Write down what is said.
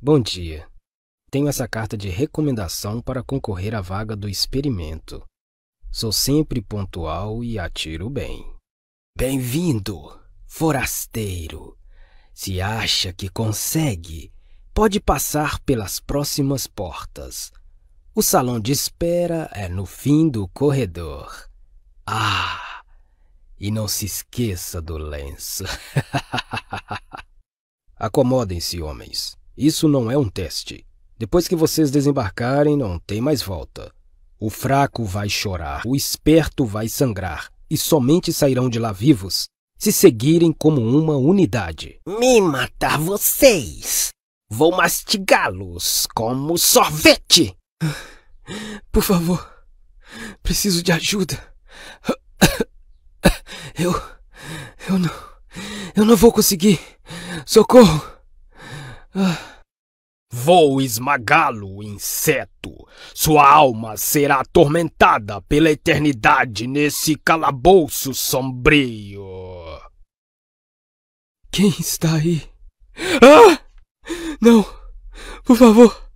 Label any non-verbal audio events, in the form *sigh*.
Bom dia. Tenho essa carta de recomendação para concorrer à vaga do experimento. Sou sempre pontual e atiro bem. Bem-vindo, forasteiro. Se acha que consegue, pode passar pelas próximas portas. O salão de espera é no fim do corredor. Ah! E não se esqueça do lenço. *laughs* Acomodem-se, homens. Isso não é um teste. Depois que vocês desembarcarem, não tem mais volta. O fraco vai chorar, o esperto vai sangrar, e somente sairão de lá vivos se seguirem como uma unidade. Me matar vocês! Vou mastigá-los como sorvete! *sighs* Por favor, preciso de ajuda. *coughs* Eu. Eu não. Eu não vou conseguir. Socorro! Ah. Vou esmagá-lo, inseto. Sua alma será atormentada pela eternidade nesse calabouço sombrio. Quem está aí? Ah! Não! Por favor!